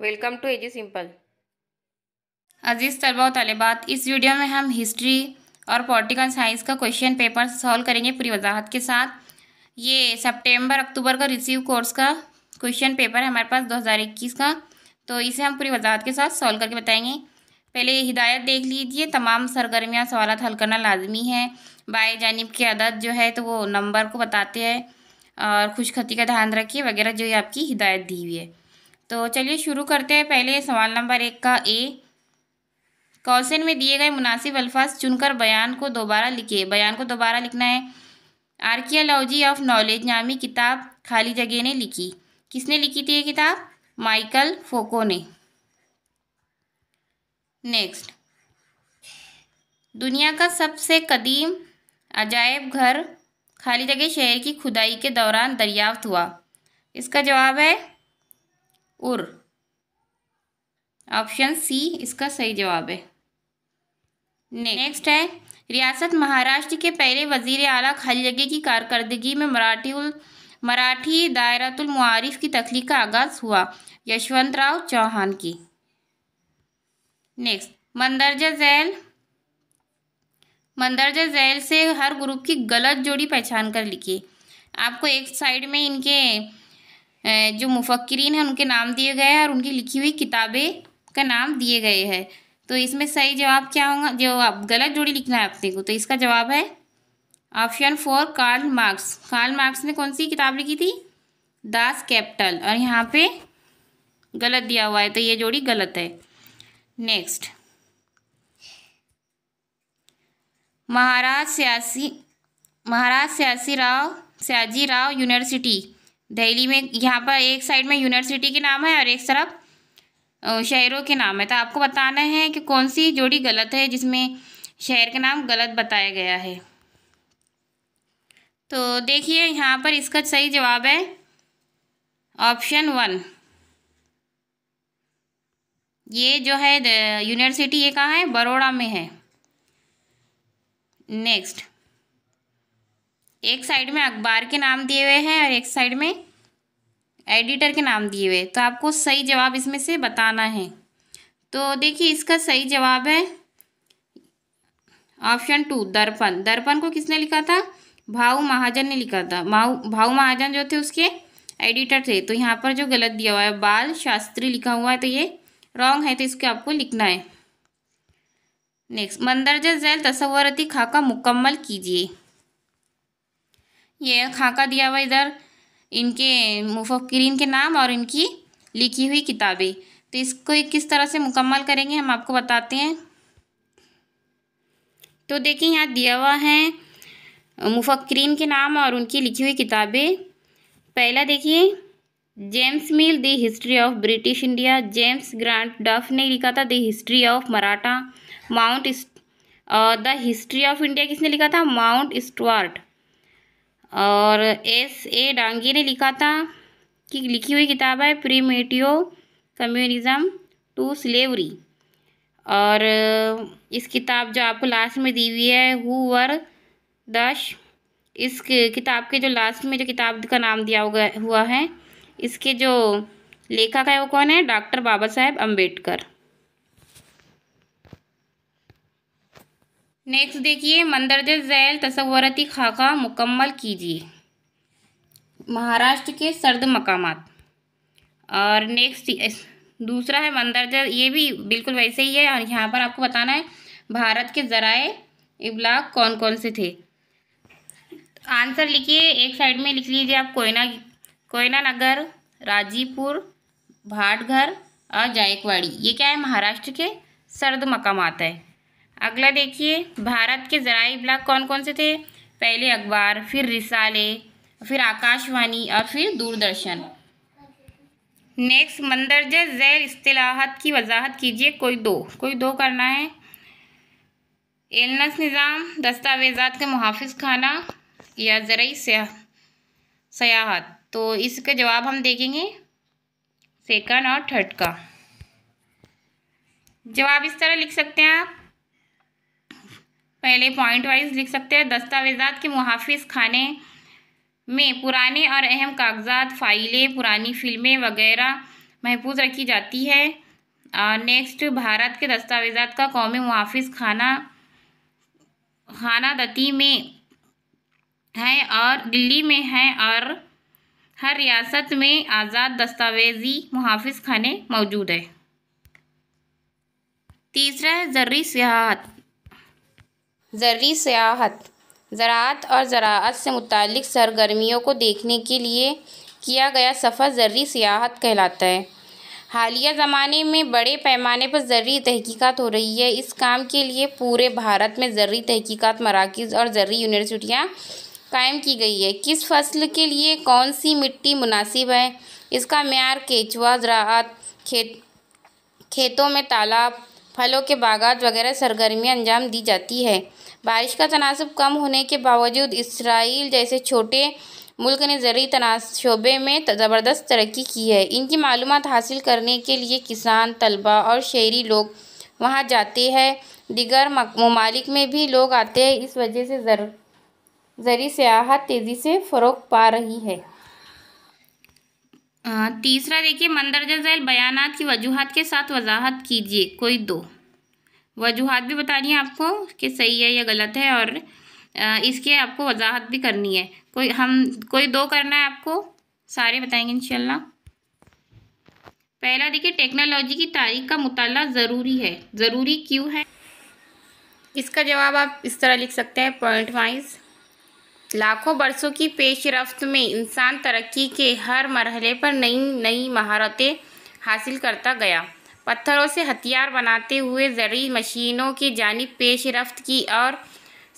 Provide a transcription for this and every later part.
welcome to AG simple अजीज़ तलबा तलबात इस वीडियो में हम हिस्ट्री और पॉलिटिकल साइंस का क्वेश्चन पेपर सॉल्व करेंगे पूरी वजाहत के साथ ये सितंबर अक्टूबर का रिसीव कोर्स का क्वेश्चन पेपर है हमारे पास 2021 का तो इसे हम पूरी वजाहत के साथ सॉल्व करके बताएंगे पहले हिदायत देख लीजिए तमाम सरगर्मियाँ सवाल हल करना लाजमी है बाएँ जानब की आदत जो है तो वो नंबर को बताते हैं और खुशखती का ध्यान रखिए वगैरह जो ये आपकी हिदायत दी हुई है तो चलिए शुरू करते हैं पहले सवाल नंबर एक का ए क्वेश्चन में दिए गए मुनासिब अल्फाज चुनकर बयान को दोबारा लिखिए बयान को दोबारा लिखना है आर्कियोलॉजी ऑफ नॉलेज नामी किताब खाली जगह ने लिखी किसने लिखी थी ये किताब माइकल फोको ने नेक्स्ट दुनिया का सबसे कदीम अजायब घर खाली जगह शहर की खुदाई के दौरान दरियाफ्त हुआ इसका जवाब है उर ऑप्शन सी इसका सही जवाब है नेक्स्ट है रियासत महाराष्ट्र के पहले वजीर अला खालिजगे की कारकर्दगी में मराठी मराठी दायरतुल की तख्लीक का आगाज़ हुआ यशवंतराव चौहान की नेक्स्ट मंदरजा जैल मंदरजा जैल से हर ग्रुप की गलत जोड़ी पहचान कर लिखिए आपको एक साइड में इनके जो मुफक्रीन हैं उनके नाम दिए गए हैं और उनकी लिखी हुई किताबें का नाम दिए गए हैं तो इसमें सही जवाब क्या होगा जो आप गलत जोड़ी लिखना है अपने को तो इसका जवाब है option four Karl Marx Karl Marx ने कौन सी किताब लिखी थी दास कैपिटल और यहाँ पे गलत दिया हुआ है तो ये जोड़ी गलत है नेक्स्ट महाराज सियासी महाराज सियासी राव सियाजी राव यूनिवर्सिटी दिल्ली में यहाँ पर एक साइड में यूनिवर्सिटी के नाम है और एक तरफ शहरों के नाम है तो आपको बताना है कि कौन सी जोड़ी गलत है जिसमें शहर का नाम गलत बताया गया है तो देखिए यहाँ पर इसका सही जवाब है ऑप्शन वन ये जो है यूनिवर्सिटी ये कहाँ है बड़ोड़ा में है नेक्स्ट एक साइड में अखबार के नाम दिए हुए हैं और एक साइड में एडिटर के नाम दिए हुए तो आपको सही जवाब इसमें से बताना है तो देखिए इसका सही जवाब है ऑप्शन टू दर्पण दर्पण को किसने लिखा था भाऊ महाजन ने लिखा था भाऊ भाऊ महाजन जो थे उसके एडिटर थे तो यहाँ पर जो गलत दिया हुआ है बाल शास्त्री लिखा हुआ है तो ये रॉन्ग है तो इसको आपको लिखना है नेक्स्ट मंदरजा जैल तस्वरती खाका मुकम्मल कीजिए ये खाका दिया हुआ इधर इनके मुफक्रीन के नाम और इनकी लिखी हुई किताबें तो इसको किस तरह से मुकम्मल करेंगे हम आपको बताते हैं तो देखिए यहाँ दिया हुआ है मुफक्रीन के नाम और उनकी लिखी हुई किताबें पहला देखिए James Mill the history of British India James Grant Duff ने लिखा था the history of Maratha Mount the history of India किसने लिखा था माउंट स्टुअर्ट और एस ए डांगी ने लिखा था कि लिखी हुई किताब है प्रीमेटियो कम्युनिज्म टू स्लेवरी और इस किताब जो आपको लास्ट में दी हुई है हु वर दश इस किताब के जो लास्ट में जो किताब का नाम दिया हुआ है इसके जो लेखक है वो कौन है डॉक्टर बाबा साहेब अम्बेडकर नेक्स्ट देखिए मंदरज जैल तस्वरती खाका मुकम्मल कीजिए महाराष्ट्र के सर्द मकाम और नेक्स्ट दूसरा है मंदरज ये भी बिल्कुल वैसे ही है और यहाँ पर आपको बताना है भारत के ज़राए इबलाग कौन कौन से थे आंसर लिखिए एक साइड में लिख लीजिए आप कोयना कोयना नगर राजीपुर भाटघर और जायकवाड़ी ये क्या है महाराष्ट्र के सर्द मकाम है अगला देखिए भारत के जरा ब्लॉग कौन कौन से थे पहले अखबार फिर रिसाले फिर आकाशवाणी और फिर दूरदर्शन नेक्स्ट मंदरजा जैल इस्तेलाहत की वजाहत कीजिए कोई दो कोई दो करना है एलनस निज़ाम दस्तावेजात के मुहाफ़ खाना या ज़रूरी सयाहत तो इसके जवाब हम देखेंगे सेकंड और थर्ड का जवाब इस तरह लिख सकते हैं आप पहले पॉइंट वाइज लिख सकते हैं दस्तावेजात के मुहाफ़ खाने में पुराने और अहम कागजात फाइलें पुरानी फिल्में वगैरह महफूज रखी जाती है नेक्स्ट भारत के दस्तावेजात का कौमी मुहाफ़ खाना खाना दती में है और दिल्ली में है और हर रियासत में आज़ाद दस्तावेजी मुहाफ़ खाने मौजूद है तीसरा है जर्री सियाहत ज़रूरी सियाहत ज़रात और ज़रात से मुतल सरगर्मियों को देखने के लिए किया गया सफ़र ज़रूरी सियाहत कहलाता है हालिया ज़माने में बड़े पैमाने पर ज़रूरी तहकीकात हो रही है इस काम के लिए पूरे भारत में ज़रूरी तहकीकात मराकज़ और ज़रूरी यूनिवर्सिटियाँ कायम की गई है किस फसल के लिए कौन सी मिट्टी मुनासिब है इसका मैार केचवा ज़रात खेत खेतों में तालाब फलों के बागात वगैरह सरगर्मियाँ अंजाम दी जाती है बारिश का तनासब कम होने के बावजूद इसराइल जैसे छोटे मुल्क ने ज़रूरी तनास शोबे में ज़बरदस्त तरक्की की है इनकी मालूम हासिल करने के लिए किसान तलबा और शहरी लोग वहाँ जाते हैं दिगर ममालिक में भी लोग आते हैं इस वजह से ज़र ज़री सियाहत तेज़ी से फ़रोग पा रही है तीसरा देखिए मंदरजा झैल बयान की वजूहत के साथ वजाहत कीजिए कोई दो वजूहत भी बतानी है आपको कि सही है या गलत है और इसके आपको वजाहत भी करनी है कोई हम कोई दो करना है आपको सारे बताएंगे इंशाल्लाह पहला देखिए टेक्नोलॉजी की तारीख का मुताला ज़रूरी है ज़रूरी क्यों है इसका जवाब आप इस तरह लिख सकते हैं पॉइंट वाइज लाखों बरसों की पेशरफ्त रफ्त में इंसान तरक्की के हर मरहले पर नई नई महारतें हासिल करता गया पत्थरों से हथियार बनाते हुए ज़रूरी मशीनों की जानब पेशरफ्त की और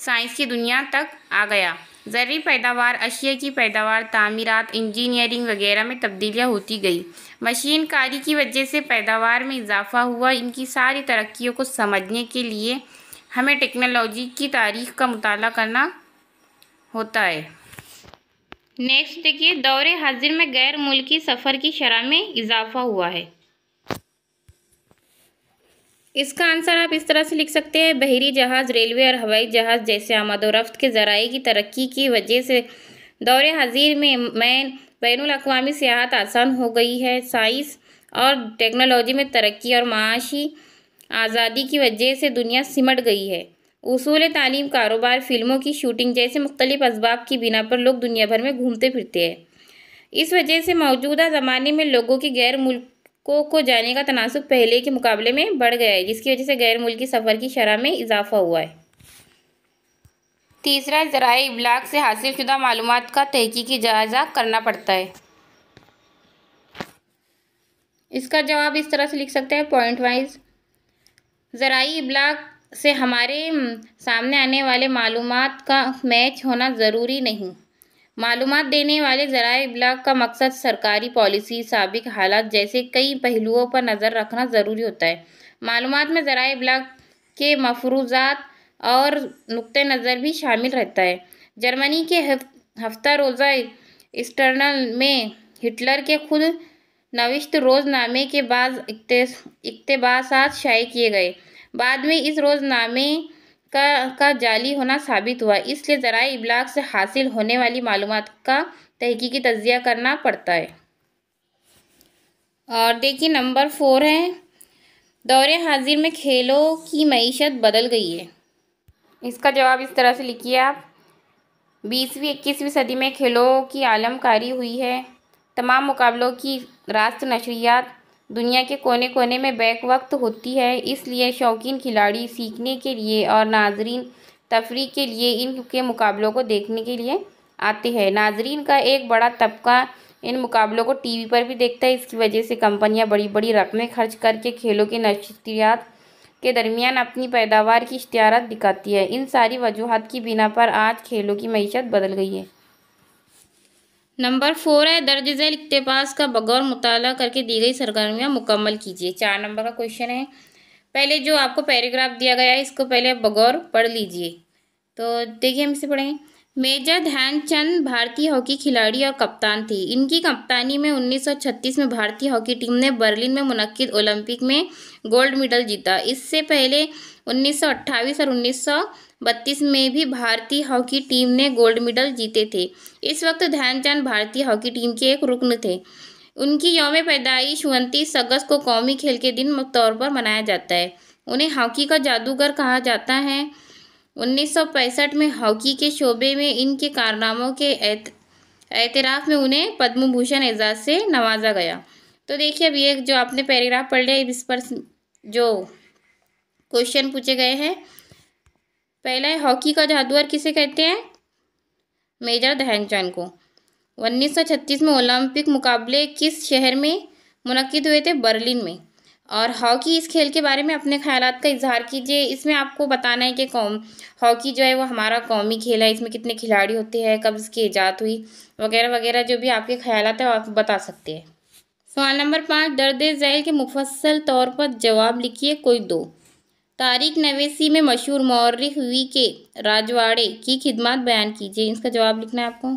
साइंस की दुनिया तक आ गया ज़रूरी पैदावार अशिया की पैदावार तामीरत इंजीनियरिंग वगैरह में तब्दीलियाँ होती गई मशीन कारी की वजह से पैदावार में इजाफा हुआ इनकी सारी तरक्कियों को समझने के लिए हमें टेक्नोलॉजी की तारीख का मताल करना होता है नेक्स्ट देखिए दौरे हाजिर में गैर मुल्की सफ़र की शरह में इजाफा हुआ है इसका आंसर आप इस तरह से लिख सकते हैं बहरी जहाज़ रेलवे और हवाई जहाज़ जैसे आमदोरफ़्त के ज़रा की तरक्की की वजह से दौरे हाजिर में मैं बैन अवी सियाहत आसान हो गई है साइंस और टेक्नोलॉजी में तरक्की और माशी आज़ादी की वजह से दुनिया सिमट गई है उसूल तालीम कारोबार फ़िल्मों की शूटिंग जैसे मुख्तलिफ इसबाब की बिना पर लोग दुनिया भर में घूमते फिरते हैं इस वजह से मौजूदा ज़माने में लोगों की गैर मुल्कों को जाने का तनासब पहले के मुकाबले में बढ़ गया है जिसकी वजह से गैर मुल्की सफ़र की शरह में इजाफा हुआ है तीसरा ज़रा इबलाग से हासिल शुदा मालूम का तहकीकी जायज़ा करना पड़ता है इसका जवाब इस तरह से लिख सकते हैं पॉइंट वाइज ज़राई इबलाग से हमारे हम्म, सामने आने वाले मालूम का मैच होना ज़रूरी नहीं मालूम देने वाले ज़रा इबलाग का मकसद सरकारी पॉलिसी सबक हालात जैसे कई पहलुओं पर नज़र रखना ज़रूरी होता है मालूम में ज़रा इबलाग के मफरूजात और नुक़ नज़र भी शामिल रहता है जर्मनी के हफ्ता रोज़ा एक्सटर्नल में हिटलर के खुद नविश्त रोज़नामे के बाद इकतबास शाये किए गए बाद में इस रोज़नामे का का जाली होना साबित हुआ इसलिए ज़रा इबलाग से हासिल होने वाली मालूम का तहकीकी तजिया करना पड़ता है और देखिए नंबर फोर है दौरे हाजिर में खेलों की मीशत बदल गई है इसका जवाब इस तरह से लिखिए आप बीसवीं इक्कीसवीं सदी में खेलों की आलमकारी हुई है तमाम मुकाबलों की रास्त नशरियात दुनिया के कोने कोने में बैक वक्त होती है इसलिए शौकीन खिलाड़ी सीखने के लिए और नाजरीन तफरी के लिए इनके मुकाबलों को देखने के लिए आते हैं नाजरीन का एक बड़ा तबका इन मुकाबलों को टीवी पर भी देखता है इसकी वजह से कंपनियां बड़ी बड़ी रकमें खर्च करके खेलों के नशियात के दरमियान अपनी पैदावार की इश्तारत दिखाती है इन सारी वजूहत की बिना पर आज खेलों की मीशत बदल गई है नंबर फोर है दर्ज झैल इकतबास का बगौर मुताल करके दी गई सरगर्मियाँ मुकम्मल कीजिए चार नंबर का क्वेश्चन है पहले जो आपको पैराग्राफ दिया गया है इसको पहले आप बगौर पढ़ लीजिए तो देखिए हम इसे पढ़ें मेजर ध्यानचंद भारतीय हॉकी खिलाड़ी और कप्तान थे इनकी कप्तानी में 1936 में भारतीय हॉकी टीम ने बर्लिन में मुनद ओलंपिक में गोल्ड मेडल जीता इससे पहले 1928 और 1932 में भी भारतीय हॉकी टीम ने गोल्ड मेडल जीते थे इस वक्त ध्यानचंद भारतीय हॉकी टीम के एक रुकन थे उनकी योम पैदाइश उनतीस अगस्त को कौमी खेल के दिन तौर पर मनाया जाता है उन्हें हॉकी का जादूगर कहा जाता है 1965 में हॉकी के शोबे में इनके कारनामों के एतराफ़ में उन्हें पद्म भूषण एजाज़ से नवाजा गया तो देखिए अब ये जो आपने पैराग्राफ पढ़ लिया इस पर जो क्वेश्चन पूछे गए हैं पहला है हॉकी का जादूगर किसे कहते हैं मेजर ध्यानचंद को 1936 में ओलंपिक मुकाबले किस शहर में मुनद हुए थे बर्लिन में और हॉकी इस खेल के बारे में अपने ख्याल का इजहार कीजिए इसमें आपको बताना है कि कौम हॉकी जो है वो हमारा कौमी खेल है इसमें कितने खिलाड़ी होते हैं कब इसकी ईजाद हुई वगैरह वगैरह जो भी आपके ख्याल है वो आप बता सकते हैं सवाल नंबर पाँच दर्द जैल के मुफसल तौर पर जवाब लिखिए कोई दो तारिक नवेसी में मशहूर मौरख वी के राजवाड़े की खिदमत बयान कीजिए इसका जवाब लिखना है आपको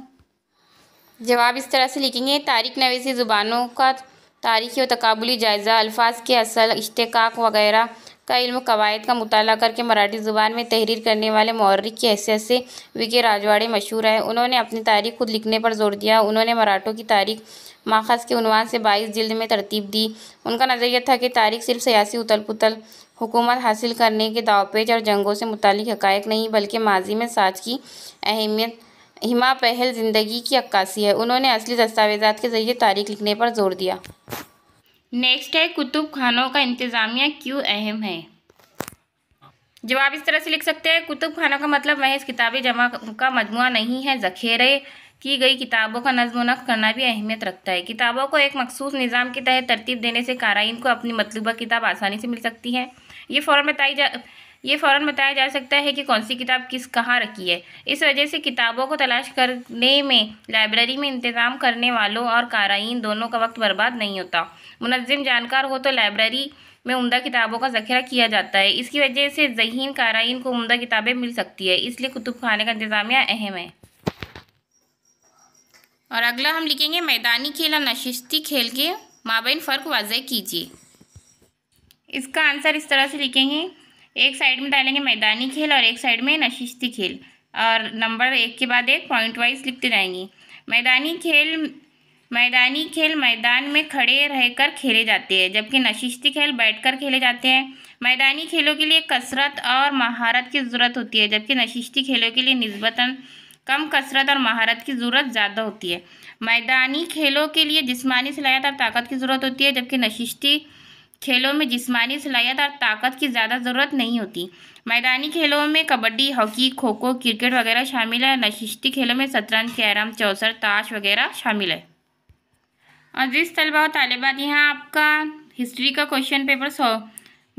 जवाब इस तरह से लिखेंगे तारिक नवेसी ज़ुबानों का तारीखी और तकबली जायज़ा अल्फाज के असल इश्तक वगैरह का इल्म कवायद का मुताल करके मराठी ज़ुबान में तहरीर करने वाले मौरख की हैसियत से वी के राजवाड़े मशहूर है उन्होंने अपनी तारीख खुद लिखने पर जोर दिया उन्होंने मराठों की तारीख माखज़ के उनवान से बाईस जिल्द में तरतीब दी उनका नज़रिया था कि तारीख सिर्फ सियासी उतल पुतल हुकूमत हासिल करने के दावपेच और जंगों से मुतल हक़ नहीं बल्कि माजी में साज की अहमियत हिमा पहल ज़िंदगी की अक्कासी है उन्होंने असली दस्तावेजा के ज़रिए तारीख लिखने पर जोर दिया नेक्स्ट है कुतुब खानों का इंतज़ामिया क्यों अहम है जवाब इस तरह से लिख सकते हैं कुतुब खानों का मतलब महज किताबें जमा का मजमु नहीं है जखेरे की गई किताबों का नक करना भी अहमियत रखता है किताबों को एक मखसूस निज़ाम के तहत तरतीब देने से काराइन को अपनी मतलूबा किताब आसानी से मिल सकती है ये फ़ौर बताई जा ये फ़ौर बताया जा सकता है कि कौन सी किताब किस कहाँ रखी है इस वजह से किताबों को तलाश करने में लाइब्रेरी में इंतज़ाम करने वालों और काराइन दोनों का वक्त बर्बाद नहीं होता मुनज़म जानकार हो तो लाइब्रेरी में उमदा किताबों का जखीरा किया जाता है इसकी वजह से जहीन काराइन को उमदा किताबें मिल सकती है इसलिए कुतुब खाने का इंतज़ामिया अहम है और अगला हम लिखेंगे मैदानी खेल और नशिस्ती खेल के माबेन फ़र्क वाजह कीजिए इसका आंसर इस तरह से लिखेंगे एक साइड में डालेंगे मैदानी खेल और एक साइड में नशिस्ती खेल और नंबर एक के बाद एक पॉइंट वाइज लिखते जाएंगे मैदानी खेल मैदानी खेल मैदान में खड़े रहकर खेले जाते हैं जबकि नशिस्ती खेल बैठकर खेले जाते हैं मैदानी खेलों के लिए कसरत और महारत की ज़रूरत होती है जबकि नशिस्ती खेलों के लिए नस्बता कम कसरत और महारत की ज़रूरत ज़्यादा होती है मैदानी खेलों के लिए जिसमानी सलाहियत और ताकत की ज़रूरत होती है जबकि नशिस्ती खेलों में जिसमानी सलाहियत और ताकत की ज़्यादा ज़रूरत नहीं होती मैदानी खेलों में कबड्डी हॉकी खो खो क्रिकेट वगैरह शामिल है नशिस्ती खेलों में शतरंज कैरम चौसर ताश वगैरह शामिल है अजीज तलबा और तालबात यहाँ आपका हिस्ट्री का क्वेश्चन पेपर सौ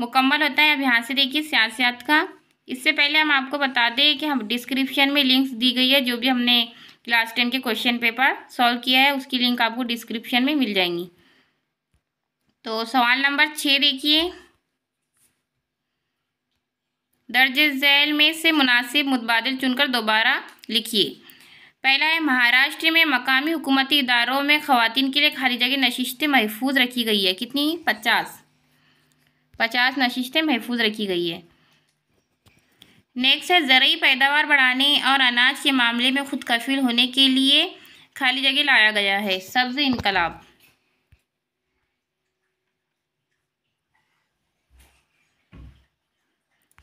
मुकम्मल होता है अब यहाँ से देखिए सियासियात का इससे पहले हम आपको बता दें कि हम डिस्क्रिप्शन में लिंक्स दी गई है जो भी हमने क्लास टेन के क्वेश्चन पेपर सॉल्व किया है उसकी लिंक आपको डिस्क्रिप्शन में मिल जाएंगी तो सवाल नंबर छः देखिए दर्ज झैल में से मुनासिब मुतबादल चुनकर दोबारा लिखिए पहला है महाराष्ट्र में मकामी हुकूमती इदारों में ख़वान के लिए खाली जगह नशिस्तें महफूज रखी गई है कितनी पचास पचास नशितें महफूज रखी गई है नेक्स्ट है ज़रूरी पैदावार बढ़ाने और अनाज के मामले में खुद कफील होने के लिए खाली जगह लाया गया है सब्ज़ इनकलाब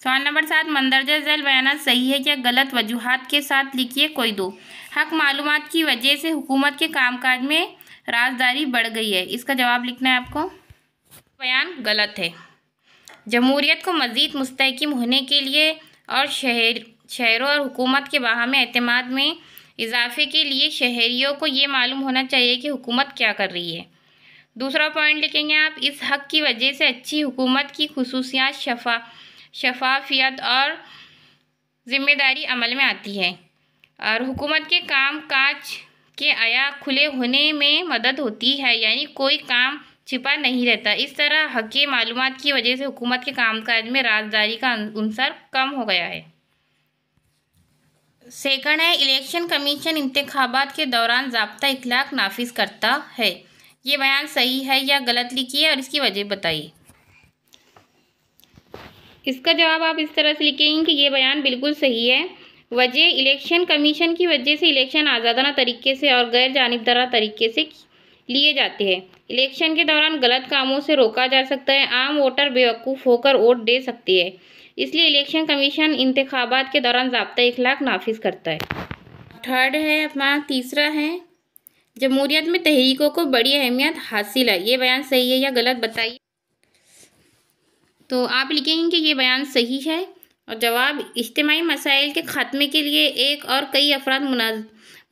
सवाल नंबर सात मंदरजा झैल बयान सही है क्या गलत वजूहत के साथ लिखिए कोई दो हक मालूम की वजह से हुकूमत के कामकाज में राजदारी बढ़ गई है इसका जवाब लिखना है आपको बयान गलत है जमहूरीत को मज़ीद मुस्तकम होने के लिए और शहर शहरों और हुकूमत के बाहम अतमाद में इजाफे के लिए शहरीों को ये मालूम होना चाहिए कि हुकूमत क्या कर रही है दूसरा पॉइंट लिखेंगे आप इस हक की वजह से अच्छी हुकूमत की खसूसियात शफा शफाफियत और ज़िम्मेदारी अमल में आती है और हुकूमत के काम काज के आया खुले होने में मदद होती है यानी कोई काम छिपा नहीं रहता इस तरह हकी मालूम की वजह से हुकूमत के कामकाज में राजदारी का अंसर कम हो गया है सेकंड है इलेक्शन कमीशन इंतबात के दौरान जबता इखलाक नाफिज करता है ये बयान सही है या गलत लिखिए और इसकी वजह बताइए इसका जवाब आप इस तरह से लिखेंगे कि ये बयान बिल्कुल सही है वजह इलेक्शन कमीशन की वजह से इलेक्शन आज़ादाना तरीके से और गैर जानबदारा तरीके से लिए जाते हैं इलेक्शन के दौरान गलत कामों से रोका जा सकता है आम वोटर बेवकूफ़ होकर वोट दे सकती है इसलिए इलेक्शन कमीशन इंतबात के दौरान जबता इखलाक नाफिज करता है थर्ड है अपना तीसरा है जमहूरियत में तहरीकों को बड़ी अहमियत हासिल है ये बयान सही है या गलत बताइए तो आप लिखेंगे कि ये बयान सही है और जवाब इज्तमी मसाइल के ख़ात्मे के लिए एक और कई अफराद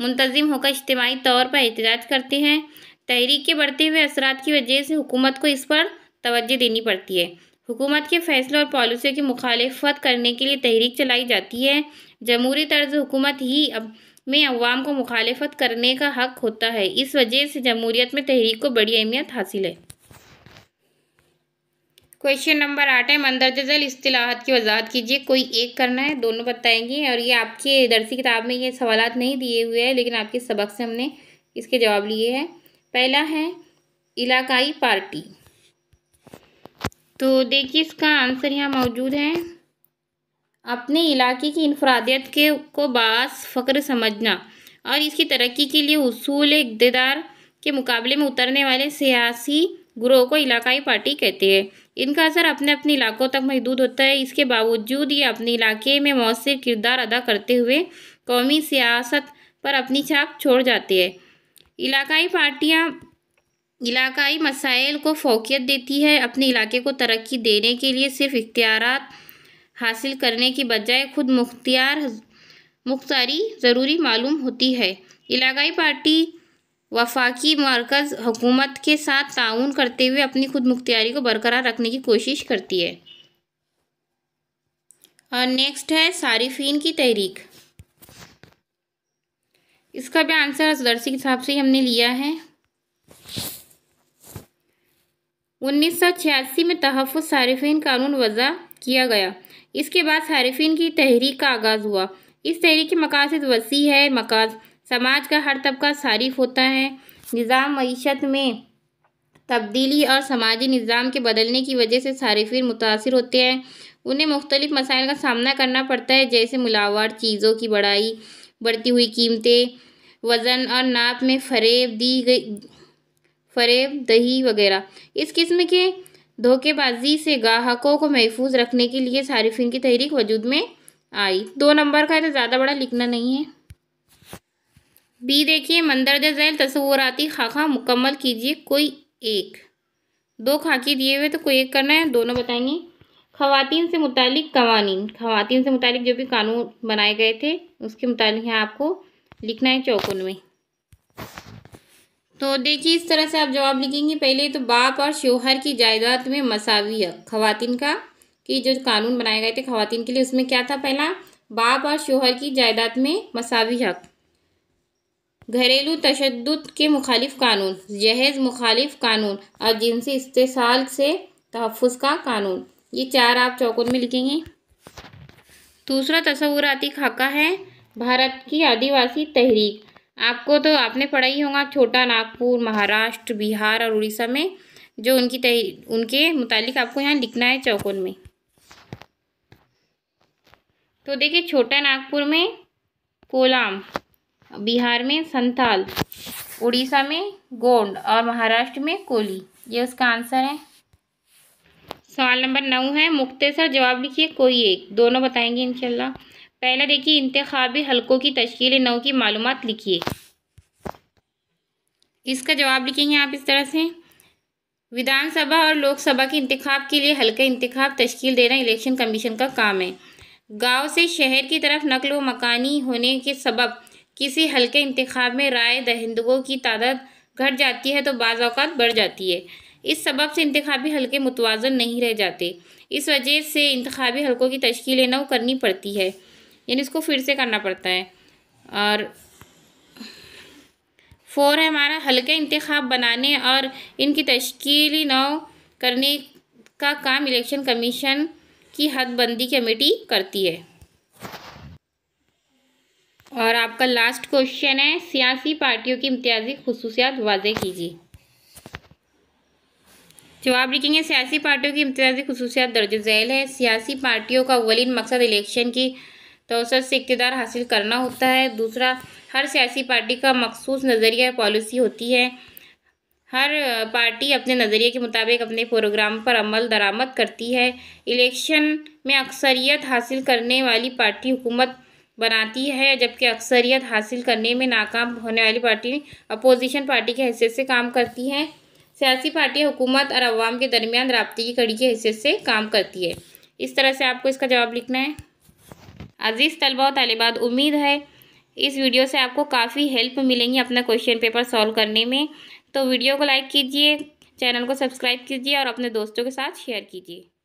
मुंतज़म होकर इज्तमी तौर पर एहतजाज करते हैं तहरीक के बढ़ते हुए असरात की वजह से हुकूमत को इस पर तोज्जह देनी पड़ती है हुकूमत के फैसलों और पॉलिसियों की मुखालफत करने के लिए तहरीक चलाई जाती है जमहूरी तर्ज हुकूमत ही अब में अवाम को मुखालफत करने का हक होता है इस वजह से जमहूरीत में तहरीक को बड़ी अहमियत हासिल है क्वेश्चन नंबर आठ है मंदरजा जल अतलाहत की वजाहत कीजिए कोई एक करना है दोनों बताएंगे और ये आपके दरसी किताब में ये सवाल नहीं दिए हुए हैं लेकिन आपके सबक से हमने इसके जवाब लिए हैं पहला है इलाकाई पार्टी तो देखिए इसका आंसर यहाँ मौजूद है अपने इलाके की इनफरादियत के को बास फ़क्र समझना और इसकी तरक्की के लिए उसूल इकतदार के मुकाबले में उतरने वाले सियासी ग्रोह को इलाकाई पार्टी कहती है इनका असर अपने अपने इलाकों तक महदूद होता है इसके बावजूद ये अपने इलाके में मौसर किरदार अदा करते हुए कौमी सियासत पर अपनी छाप छोड़ जाती है इलाकाई पार्टियाँ इलाकाई मसाइल को फोकियत देती है अपने इलाके को तरक्की देने के लिए सिर्फ इख्तियार हासिल करने की बजाय खुद मुख्तियार मुख्तारी ज़रूरी मालूम होती है इलाकाई पार्टी वफाकी मरकज़ हुकूमत के साथ ताउन करते हुए अपनी खुद मुख्तियारी को बरकरार रखने की कोशिश करती है और नेक्स्ट है सारिफिन की तहरीक इसका भी आंसर दर्शी के हिसाब से ही हमने लिया है उन्नीस सौ छियासी में तहफ़ सारिफिन कानून वज़ा किया गया इसके बाद सारिफिन की तहरीक का आगाज़ हुआ इस तहरीक के मकासद वसी है मकाज समाज का हर तबका सारिफ होता है निज़ाम मीशत में तब्दीली और समाजी निज़ाम के बदलने की वजह से सारिफिन मुतासर होते हैं उन्हें मुख्तलिफ़ मसाइल का सामना करना पड़ता है जैसे मिलावट चीज़ों की बढ़ाई बढ़ती हुई कीमतें वज़न और नाप में फरेब दी गई फरेब दही वगैरह इस किस्म के धोखेबाजी से गाहकों को महफूज रखने के लिए सारिफिन की तहरीक वजूद में आई दो नंबर का तो ज़्यादा बड़ा लिखना नहीं है बी देखिए मंदरजा जैल तस्वूराती खाखा मुकम्मल कीजिए कोई एक दो खाके दिए हुए तो कोई एक करना है दोनों बताएंगे खातन से मुतल कवानीन खातन से मुतलिक जो भी कानून बनाए गए थे उसके मुतालिक यहाँ आपको लिखना है चौकुन में तो देखिए इस तरह से आप जवाब लिखेंगे पहले तो बाप और शोहर की जायदाद में मसावी हक खवातिन का कि जो कानून बनाए गए थे खवातिन के लिए उसमें क्या था पहला बाप और शोहर की जायदाद में मसावी हक घरेलू तशद के मुखालिफ कानून जहेज़ मुखालिफ कानून और जिनसी इस्तेसाल से तहफ़ का कानून ये चार आप चौकुन में लिखेंगे दूसरा तस्वुराती खाका है भारत की आदिवासी तहरीक आपको तो आपने पढ़ा ही होगा छोटा नागपुर महाराष्ट्र बिहार और उड़ीसा में जो उनकी तह उनके मुतालिक आपको यहाँ लिखना है चौकोन में तो देखिए छोटा नागपुर में कोलाम बिहार में संथाल उड़ीसा में गोंड और महाराष्ट्र में कोली ये उसका आंसर है सवाल नंबर नौ है मुख्तसर जवाब लिखिए कोई एक दोनों बताएंगे इनशाला पहला देखिए इंतबी हलकों की तश्ील नौ की मालूम लिखिए इसका जवाब लिखेंगे आप इस तरह से विधानसभा और लोकसभा के इंतखब के लिए हल्का इंतखब तश्कील देना इलेक्शन कमीशन का काम है गांव से शहर की तरफ नकल व मकानी होने के सबब किसी हल्के इंतखब में राय दहिंदगों की तादाद घट जाती है तो बाज़ अवत बढ़ जाती है इस सबब से इंतबी हल्के मुतवाजन नहीं रह जाते इस वजह से इंतबी हल्कों की तश्ील नौ करनी पड़ती है यानी इसको फिर से करना पड़ता है और फोर है हमारा हल्के इंतखब बनाने और इनकी तश्ली नौ करने का काम इलेक्शन कमीशन की हदबंदी कमेटी करती है और आपका लास्ट क्वेश्चन है सियासी पार्टियों की इम्तियाजी खसूसियात वाज कीजिए जवाब लिखेंगे सियासी पार्टियों की इम्तियाजी खसूसियात दर्ज झैल है सियासी पार्टियों का वलिन मकसद इलेक्शन की तोसत से इकतदार हासिल करना होता है दूसरा हर सियासी पार्टी का मखसूस नज़रिया पॉलिसी होती है हर पार्टी अपने नज़रिए के मुताबिक अपने प्रोग्राम पर अमल दरामद करती है इलेक्शन में अक्सरियत हासिल करने वाली पार्टी हुकूमत बनाती है जबकि अक्सरियत हासिल करने में नाकाम होने वाली पार्टी अपोजिशन पार्टी के हिस्से से काम करती है सियासी पार्टियाँ हुकूमत और अवाम के दरमियान रबते की कड़ी के हिस्से से काम करती है इस तरह से आपको इसका जवाब लिखना है अजीज़ तलबा और तलबात उम्मीद है इस वीडियो से आपको काफ़ी हेल्प मिलेंगी अपना क्वेश्चन पेपर सॉल्व करने में तो वीडियो को लाइक कीजिए चैनल को सब्सक्राइब कीजिए और अपने दोस्तों के साथ शेयर कीजिए